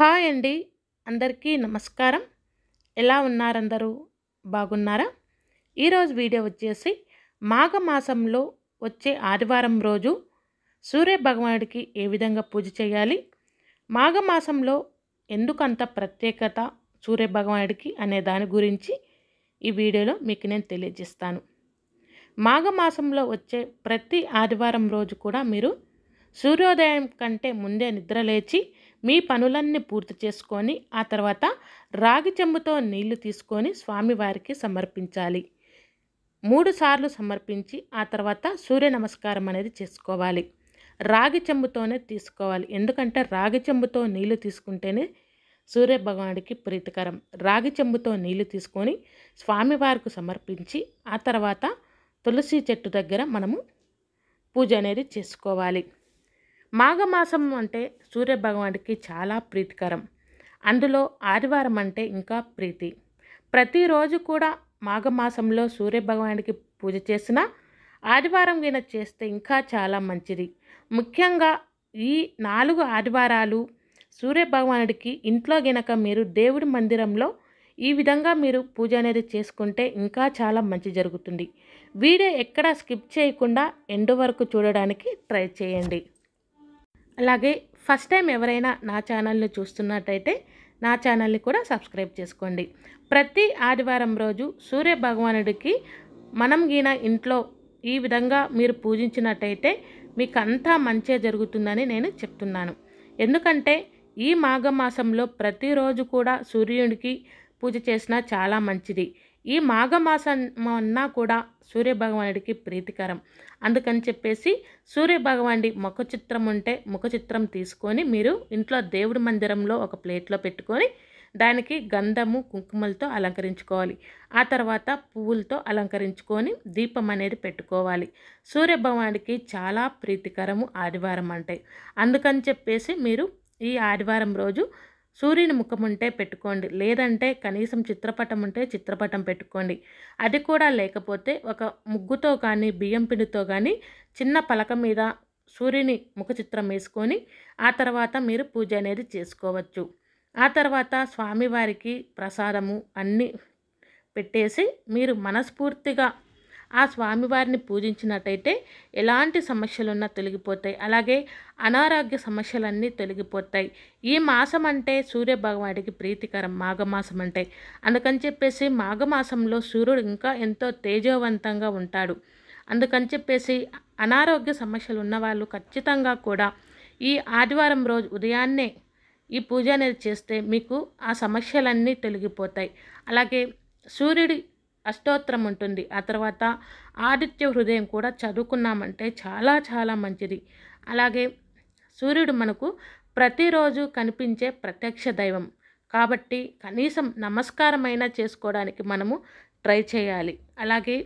hi అండి అందరికీ నమస్కారం ఎలా ఉన్నారందరూ బాగున్నారా ఈరోజు వీడియో వచ్చేసి మాఘమాసంలో వచ్చే ఆదివారం రోజు సూర్య ఏ విధంగా పూజ చేయాలి మాఘమాసంలో ఎందుకంత ప్రత్యేకత సూర్య అనే దాని గురించి ఈ వీడియోలో మీకు నేను తెలియజేస్తాను మాఘమాసంలో వచ్చే ప్రతి ఆదివారం రోజు కూడా మీరు సూర్యోదయం కంటే ముందే నిద్రలేచి మీ పనులన్నీ పూర్తి చేసుకొని ఆ తర్వాత రాగి చెంబుతో నీళ్లు తీసుకొని స్వామివారికి సమర్పించాలి మూడు సార్లు సమర్పించి ఆ తర్వాత సూర్య నమస్కారం అనేది చేసుకోవాలి రాగి చెంబుతోనే తీసుకోవాలి ఎందుకంటే రాగి చెంబుతో నీళ్లు తీసుకుంటేనే సూర్య భగవానుడికి ప్రీతికరం రాగి చెంబుతో నీళ్లు తీసుకొని స్వామివారికి సమర్పించి ఆ తర్వాత తులసి చెట్టు దగ్గర మనము పూజ అనేది చేసుకోవాలి మాఘమాసం అంటే సూర్యభగవానికి చాలా ప్రీతికరం అందులో ఆదివారం అంటే ఇంకా ప్రీతి ప్రతిరోజు కూడా మాఘమాసంలో సూర్యభగవానికి పూజ చేసిన ఆదివారం గిన చేస్తే ఇంకా చాలా మంచిది ముఖ్యంగా ఈ నాలుగు ఆదివారాలు సూర్యభగవానుడికి ఇంట్లో గినక మీరు దేవుడి మందిరంలో ఈ విధంగా మీరు పూజ అనేది చేసుకుంటే ఇంకా చాలా మంచి జరుగుతుంది వీడియో ఎక్కడా స్కిప్ చేయకుండా ఎండు వరకు చూడడానికి ట్రై చేయండి అలాగే ఫస్ట్ టైం ఎవరైనా నా ఛానల్ని చూస్తున్నట్టయితే నా ఛానల్ని కూడా సబ్స్క్రైబ్ చేసుకోండి ప్రతి ఆదివారం రోజు సూర్య భగవానుడికి మనం గీన ఇంట్లో ఈ విధంగా మీరు పూజించినట్టయితే మీకు అంతా మంచే జరుగుతుందని నేను చెప్తున్నాను ఎందుకంటే ఈ మాఘమాసంలో ప్రతిరోజు కూడా సూర్యుడికి పూజ చేసినా చాలా మంచిది ఈ మాఘమాసమన్నా కూడా సూర్యభగవానుడికి ప్రీతికరం అందుకని చెప్పేసి సూర్యభగవానుడి ముఖ చిత్రం ఉంటే ముఖ చిత్రం తీసుకొని మీరు ఇంట్లో దేవుడి మందిరంలో ఒక ప్లేట్లో పెట్టుకొని దానికి గంధము కుంకుమలతో అలంకరించుకోవాలి ఆ తర్వాత పువ్వులతో అలంకరించుకొని దీపం అనేది పెట్టుకోవాలి సూర్యభగవానుడికి చాలా ప్రీతికరము ఆదివారం అంటే అందుకని చెప్పేసి మీరు ఈ ఆదివారం రోజు సూర్యుని ముఖం ఉంటే పెట్టుకోండి లేదంటే కనీసం చిత్రపటం ఉంటే చిత్రపటం పెట్టుకోండి అది కూడా లేకపోతే ఒక ముగ్గుతో కానీ బియ్యం పిండితో కానీ చిన్న పలక మీద సూర్యుని ముఖ చిత్రం వేసుకొని ఆ తర్వాత మీరు పూజ అనేది చేసుకోవచ్చు ఆ తర్వాత స్వామివారికి ప్రసాదము అన్నీ పెట్టేసి మీరు మనస్ఫూర్తిగా ఆ స్వామివారిని పూజించినట్టయితే ఎలాంటి సమస్యలున్నా తొలగిపోతాయి అలాగే అనారోగ్య సమస్యలన్నీ తొలగిపోతాయి ఈ మాసం అంటే సూర్య భగవాడికి ప్రీతికరం మాఘమాసం అంటే అందుకని చెప్పేసి మాఘమాసంలో సూర్యుడు ఇంకా ఎంతో తేజవంతంగా ఉంటాడు అందుకని చెప్పేసి అనారోగ్య సమస్యలు ఉన్నవాళ్ళు ఖచ్చితంగా కూడా ఈ ఆదివారం రోజు ఉదయాన్నే ఈ పూజ అనేది చేస్తే మీకు ఆ సమస్యలన్నీ తొలగిపోతాయి అలాగే సూర్యుడి అష్టోత్తరం ఉంటుంది ఆ తర్వాత ఆదిత్య హృదయం కూడా చదువుకున్నామంటే చాలా చాలా మంచిది అలాగే సూర్యుడు మనకు ప్రతిరోజు కనిపించే ప్రత్యక్ష దైవం కాబట్టి కనీసం నమస్కారమైనా చేసుకోవడానికి మనము ట్రై చేయాలి అలాగే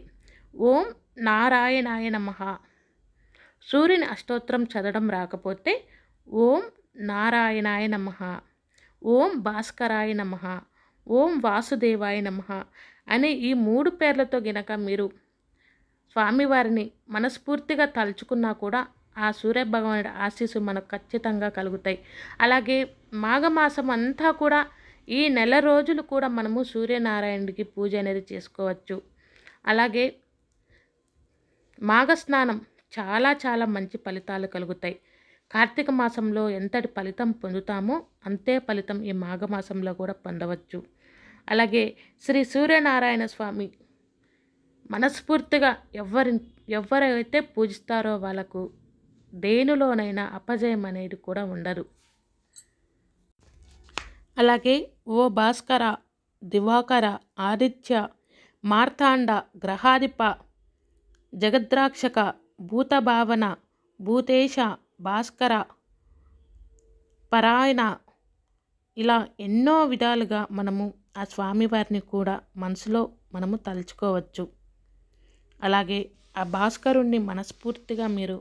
ఓం నారాయణాయ నమ సూర్యుని అష్టోత్తరం చదవడం రాకపోతే ఓం నారాయణాయ నమ ఓం భాస్కరాయ నమ ఓం వాసుదేవాయ నమ అని ఈ మూడు పేర్లతో గినక మీరు స్వామివారిని మనస్ఫూర్తిగా తలుచుకున్నా కూడా ఆ సూర్యభగవానుడి ఆశీస్సు మనకు ఖచ్చితంగా కలుగుతాయి అలాగే మాఘమాసం అంతా కూడా ఈ నెల రోజులు కూడా మనము సూర్యనారాయణుడికి పూజ అనేది చేసుకోవచ్చు అలాగే మాఘస్నానం చాలా చాలా మంచి ఫలితాలు కలుగుతాయి కార్తీక మాసంలో ఎంతటి ఫలితం పొందుతామో అంతే ఫలితం ఈ మాఘమాసంలో కూడా పొందవచ్చు అలాగే శ్రీ సూర్యనారాయణ స్వామి మనస్ఫూర్తిగా ఎవ్వరి ఎవరైతే పూజిస్తారో వాళ్ళకు దేనిలోనైనా అపజయం అనేది కూడా ఉండదు అలాగే ఓ భాస్కర దివాకర ఆదిత్య మార్తాండ గ్రహాధిప జగద్రాక్షక భూతభావన భూతేశ భాస్కర పరాయణ ఇలా ఎన్నో విధాలుగా మనము ఆ స్వామివారిని కూడా మనసులో మనము తలుచుకోవచ్చు అలాగే ఆ భాస్కరుణ్ణి మనస్ఫూర్తిగా మీరు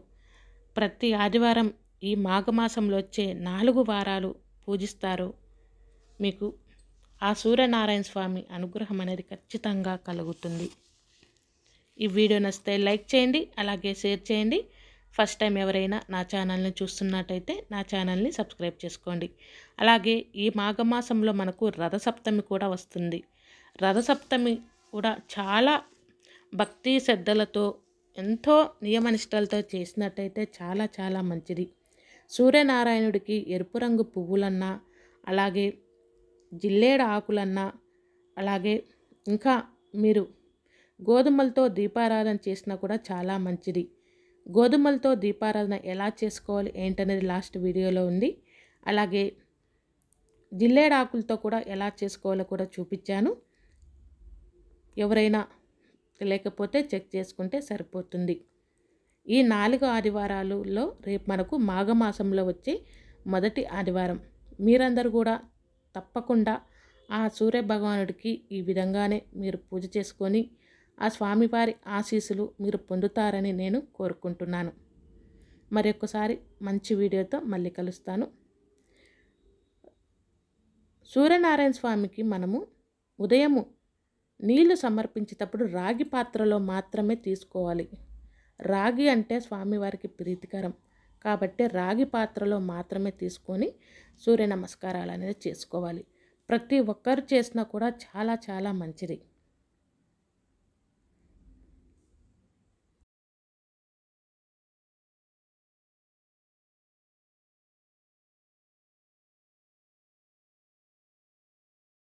ప్రతి ఆదివారం ఈ మాఘమాసంలో వచ్చే నాలుగు వారాలు పూజిస్తారు మీకు ఆ సూర్యనారాయణ స్వామి అనుగ్రహం అనేది ఖచ్చితంగా కలుగుతుంది ఈ వీడియో నచ్చితే లైక్ చేయండి అలాగే షేర్ చేయండి ఫస్ట్ టైం ఎవరైనా నా ఛానల్ని చూస్తున్నట్టయితే నా ఛానల్ని సబ్స్క్రైబ్ చేసుకోండి అలాగే ఈ మాఘమాసంలో మనకు రథసప్తమి కూడా వస్తుంది రథసప్తమి కూడా చాలా భక్తి శ్రద్ధలతో ఎంతో నియమనిష్టలతో చేసినట్టయితే చాలా చాలా మంచిది సూర్యనారాయణుడికి ఎరుపు రంగు పువ్వులన్నా అలాగే జిల్లేడు ఆకులన్నా అలాగే ఇంకా మీరు గోధుమలతో దీపారాధన చేసినా కూడా చాలా మంచిది గోధుమలతో దీపారాధన ఎలా చేసుకోవాలి ఏంటనేది లాస్ట్ వీడియోలో ఉంది అలాగే జిల్లేడాకులతో కూడా ఎలా చేసుకోవాలో కూడా చూపించాను ఎవరైనా లేకపోతే చెక్ చేసుకుంటే సరిపోతుంది ఈ నాలుగు ఆదివారాలలో రేపు మనకు మాఘమాసంలో వచ్చే మొదటి ఆదివారం మీరందరూ కూడా తప్పకుండా ఆ సూర్య భగవానుడికి ఈ విధంగానే మీరు పూజ చేసుకొని ఆ స్వామివారి ఆశీస్సులు మీరు పొందుతారని నేను కోరుకుంటున్నాను మరొకసారి మంచి వీడియోతో మళ్ళీ కలుస్తాను సూర్యనారాయణ స్వామికి మనము ఉదయము నీళ్లు సమర్పించేటప్పుడు రాగి పాత్రలో మాత్రమే తీసుకోవాలి రాగి అంటే స్వామివారికి ప్రీతికరం కాబట్టి రాగి పాత్రలో మాత్రమే తీసుకొని సూర్య నమస్కారాలు అనేది చేసుకోవాలి ప్రతి ఒక్కరు చేసినా కూడా చాలా చాలా మంచిది